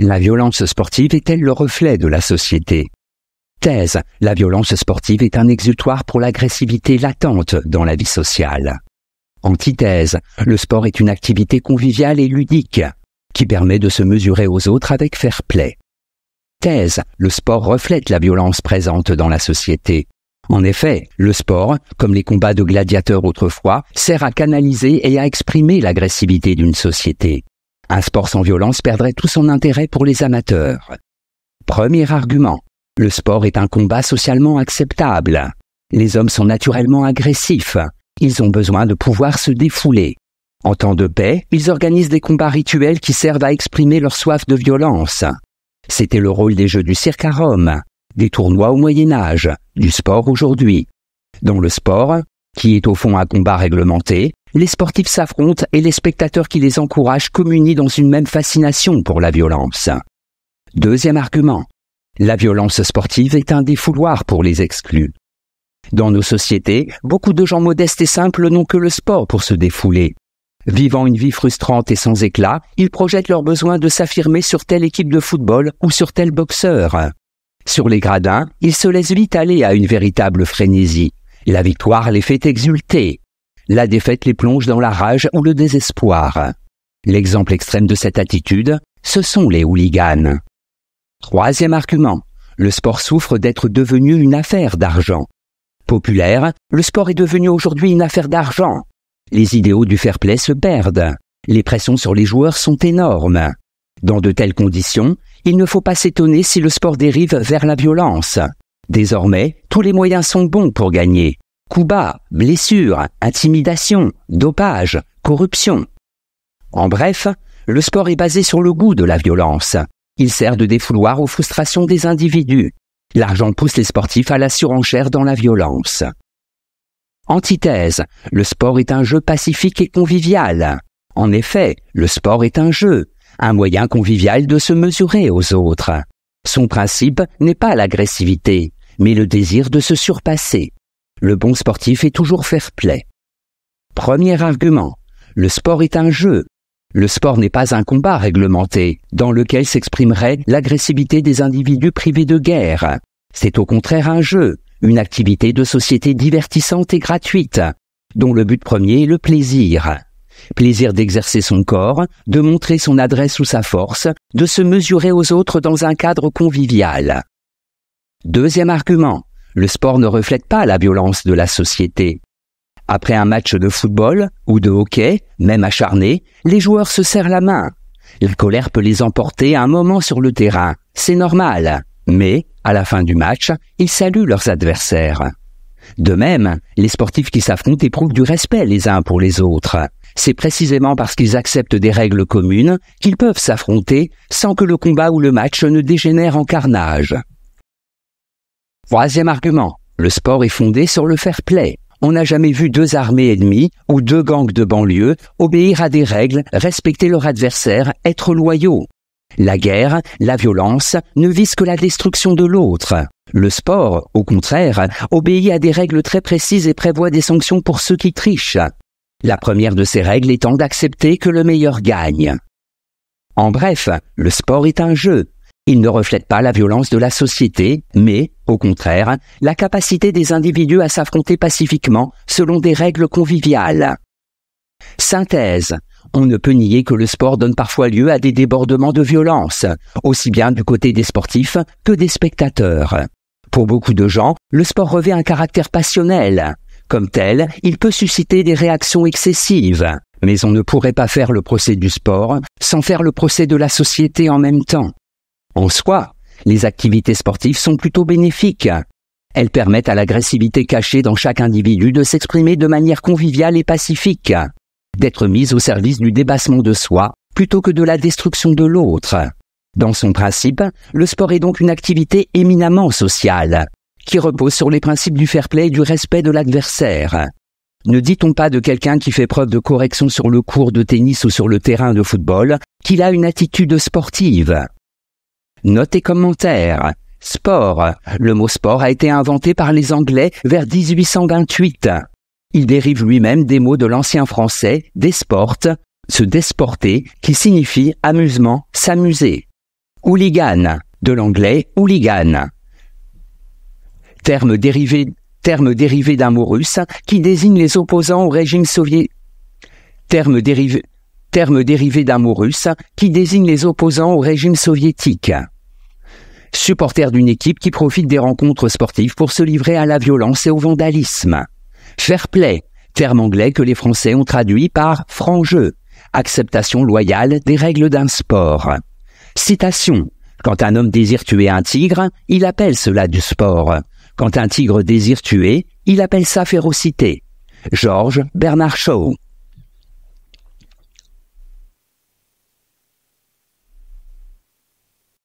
La violence sportive est-elle le reflet de la société Thèse, la violence sportive est un exutoire pour l'agressivité latente dans la vie sociale. Antithèse, le sport est une activité conviviale et ludique, qui permet de se mesurer aux autres avec fair play. Thèse, le sport reflète la violence présente dans la société. En effet, le sport, comme les combats de gladiateurs autrefois, sert à canaliser et à exprimer l'agressivité d'une société. Un sport sans violence perdrait tout son intérêt pour les amateurs. Premier argument. Le sport est un combat socialement acceptable. Les hommes sont naturellement agressifs. Ils ont besoin de pouvoir se défouler. En temps de paix, ils organisent des combats rituels qui servent à exprimer leur soif de violence. C'était le rôle des jeux du cirque à Rome, des tournois au Moyen Âge, du sport aujourd'hui. Dans le sport, qui est au fond un combat réglementé, les sportifs s'affrontent et les spectateurs qui les encouragent communient dans une même fascination pour la violence. Deuxième argument. La violence sportive est un défouloir pour les exclus. Dans nos sociétés, beaucoup de gens modestes et simples n'ont que le sport pour se défouler. Vivant une vie frustrante et sans éclat, ils projettent leur besoin de s'affirmer sur telle équipe de football ou sur tel boxeur. Sur les gradins, ils se laissent vite aller à une véritable frénésie. La victoire les fait exulter. La défaite les plonge dans la rage ou le désespoir. L'exemple extrême de cette attitude, ce sont les hooligans. Troisième argument. Le sport souffre d'être devenu une affaire d'argent. Populaire, le sport est devenu aujourd'hui une affaire d'argent. Les idéaux du fair play se perdent. Les pressions sur les joueurs sont énormes. Dans de telles conditions, il ne faut pas s'étonner si le sport dérive vers la violence. Désormais, tous les moyens sont bons pour gagner coups bas, blessures, intimidation, dopage, corruption. En bref, le sport est basé sur le goût de la violence. Il sert de défouloir aux frustrations des individus. L'argent pousse les sportifs à la surenchère dans la violence. Antithèse, le sport est un jeu pacifique et convivial. En effet, le sport est un jeu, un moyen convivial de se mesurer aux autres. Son principe n'est pas l'agressivité, mais le désir de se surpasser. Le bon sportif est toujours fair play. Premier argument. Le sport est un jeu. Le sport n'est pas un combat réglementé, dans lequel s'exprimerait l'agressivité des individus privés de guerre. C'est au contraire un jeu, une activité de société divertissante et gratuite, dont le but premier est le plaisir. Plaisir d'exercer son corps, de montrer son adresse ou sa force, de se mesurer aux autres dans un cadre convivial. Deuxième argument. Le sport ne reflète pas la violence de la société. Après un match de football ou de hockey, même acharné, les joueurs se serrent la main. La colère peut les emporter un moment sur le terrain, c'est normal. Mais, à la fin du match, ils saluent leurs adversaires. De même, les sportifs qui s'affrontent éprouvent du respect les uns pour les autres. C'est précisément parce qu'ils acceptent des règles communes qu'ils peuvent s'affronter sans que le combat ou le match ne dégénère en carnage. Troisième argument, le sport est fondé sur le fair play. On n'a jamais vu deux armées ennemies ou deux gangs de banlieue obéir à des règles, respecter leur adversaire, être loyaux. La guerre, la violence ne visent que la destruction de l'autre. Le sport, au contraire, obéit à des règles très précises et prévoit des sanctions pour ceux qui trichent. La première de ces règles étant d'accepter que le meilleur gagne. En bref, le sport est un jeu, il ne reflète pas la violence de la société, mais, au contraire, la capacité des individus à s'affronter pacifiquement selon des règles conviviales. Synthèse. On ne peut nier que le sport donne parfois lieu à des débordements de violence, aussi bien du côté des sportifs que des spectateurs. Pour beaucoup de gens, le sport revêt un caractère passionnel. Comme tel, il peut susciter des réactions excessives. Mais on ne pourrait pas faire le procès du sport sans faire le procès de la société en même temps. En soi, les activités sportives sont plutôt bénéfiques. Elles permettent à l'agressivité cachée dans chaque individu de s'exprimer de manière conviviale et pacifique, d'être mise au service du débassement de soi plutôt que de la destruction de l'autre. Dans son principe, le sport est donc une activité éminemment sociale, qui repose sur les principes du fair play et du respect de l'adversaire. Ne dit-on pas de quelqu'un qui fait preuve de correction sur le cours de tennis ou sur le terrain de football qu'il a une attitude sportive Notes et commentaires. Sport. Le mot sport a été inventé par les Anglais vers 1828. Il dérive lui-même des mots de l'ancien français desporte, se desporter, qui signifie amusement, s'amuser. Hooligan, de l'anglais hooligan. Terme dérivé, terme dérivé d'un mot russe qui désigne les opposants au régime soviétique. Terme dérivé, terme dérivé d'un mot russe, qui désigne les opposants au régime soviétique. Supporter d'une équipe qui profite des rencontres sportives pour se livrer à la violence et au vandalisme. Fair play, terme anglais que les Français ont traduit par franc jeu, acceptation loyale des règles d'un sport. Citation. Quand un homme désire tuer un tigre, il appelle cela du sport. Quand un tigre désire tuer, il appelle ça férocité. George Bernard Shaw.